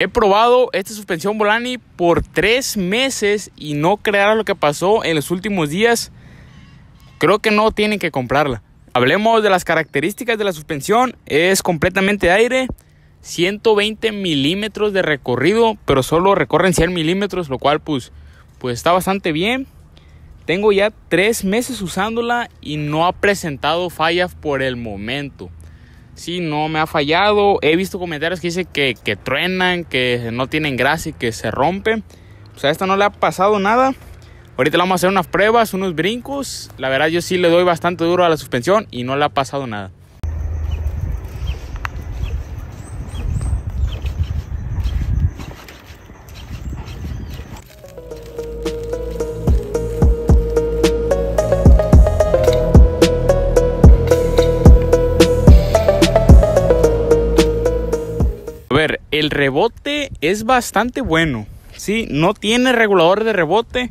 He probado esta suspensión Volani por tres meses y no crear lo que pasó en los últimos días. Creo que no tienen que comprarla. Hablemos de las características de la suspensión. Es completamente aire, 120 milímetros de recorrido, pero solo recorren 100 milímetros, lo cual pues, pues está bastante bien. Tengo ya tres meses usándola y no ha presentado fallas por el momento sí, no me ha fallado. He visto comentarios que dicen que, truenan, que no tienen grasa y que se rompen. O sea, a esta no le ha pasado nada. Ahorita le vamos a hacer unas pruebas, unos brincos. La verdad, yo sí le doy bastante duro a la suspensión y no le ha pasado nada. el rebote es bastante bueno. si no tiene regulador de rebote.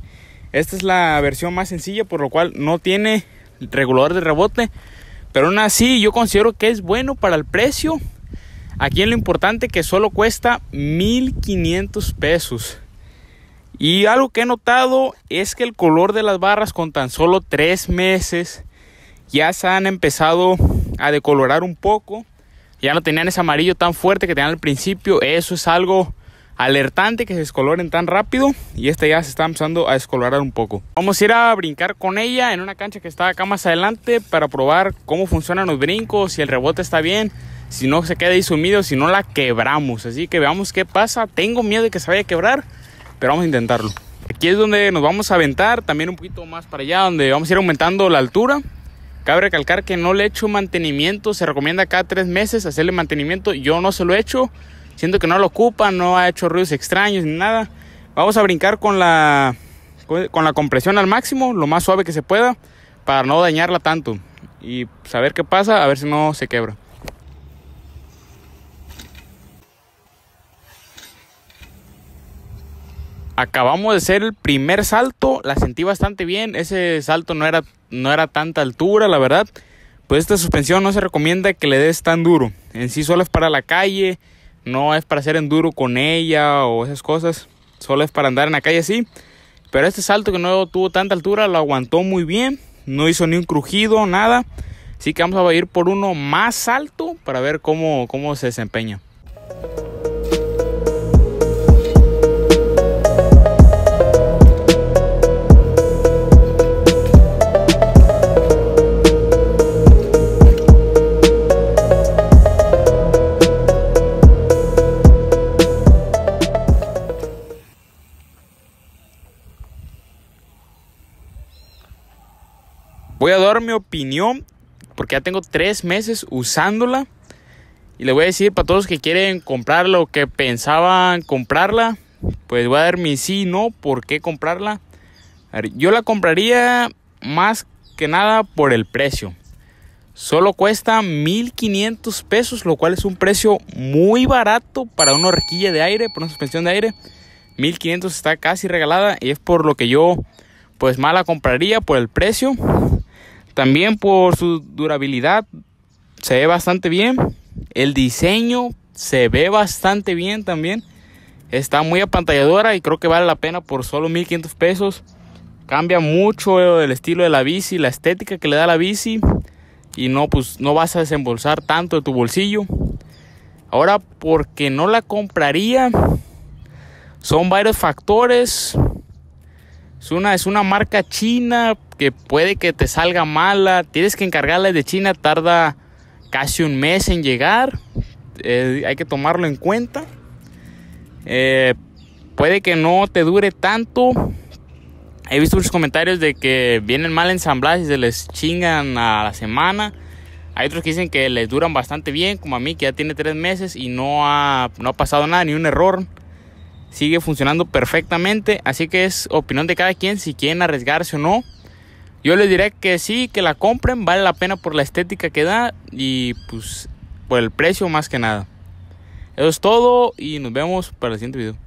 Esta es la versión más sencilla, por lo cual no tiene regulador de rebote. Pero aún así, yo considero que es bueno para el precio. Aquí en lo importante que solo cuesta 1500 pesos. Y algo que he notado es que el color de las barras con tan solo 3 meses ya se han empezado a decolorar un poco ya no tenían ese amarillo tan fuerte que tenían al principio. Eso es algo alertante que se descoloren tan rápido y esta ya se está empezando a descolorar un poco. Vamos a ir a brincar con ella en una cancha que está acá más adelante para probar cómo funcionan los brincos, si el rebote está bien, si no se queda ahí sumido, si no la quebramos. Así que veamos qué pasa. Tengo miedo de que se vaya a quebrar, pero vamos a intentarlo. Aquí es donde nos vamos a aventar, también un poquito más para allá, donde vamos a ir aumentando la altura Cabe recalcar que no le he hecho mantenimiento, se recomienda cada tres meses hacerle mantenimiento, yo no se lo he hecho, siento que no lo ocupa, no ha hecho ruidos extraños ni nada. Vamos a brincar con la, con la compresión al máximo, lo más suave que se pueda, para no dañarla tanto y saber qué pasa, a ver si no se quebra. acabamos de hacer el primer salto, la sentí bastante bien, ese salto no era, no era tanta altura, la verdad. Pues esta suspensión no se recomienda que le des tan duro. En sí solo es para la calle, no es para hacer enduro con ella o esas cosas. Solo es para andar en la calle así. Pero este salto que no tuvo tanta altura lo aguantó muy bien. No hizo ni un crujido, nada. Así que vamos a ir por uno más alto para ver cómo, cómo se desempeña. Voy a dar mi opinión porque ya tengo tres meses usándola. Y le voy a decir para todos que quieren comprar lo que pensaban comprarla, pues voy a dar mi sí y no, por qué comprarla. yo la compraría más que nada por el precio. Solo cuesta 1500 pesos, lo cual es un precio muy barato para una horquilla de aire, para una suspensión de aire. 1500 está casi regalada y es por lo que yo pues más la compraría por el precio también por su durabilidad se ve bastante bien. El diseño se ve bastante bien también. Está muy apantalladora y creo que vale la pena por solo 1500 pesos. Cambia mucho el estilo de la bici, la estética que le da la bici y no pues no vas a desembolsar tanto de tu bolsillo. Ahora porque no la compraría son varios factores es una, es una marca china que puede que te salga mala. Tienes que encargarla de China, tarda casi un mes en llegar. Eh, hay que tomarlo en cuenta. Eh, puede que no te dure tanto. He visto muchos comentarios de que vienen mal ensamblados y se les chingan a la semana. Hay otros que dicen que les duran bastante bien, como a mí que ya tiene tres meses y no no ha pasado nada, ni un error sigue funcionando perfectamente. Así que es opinión de cada quien si quieren arriesgarse o no. Yo les diré que sí, que la compren, vale la pena por la estética que da y pues por el precio más que nada. Eso es todo y nos vemos para el siguiente video.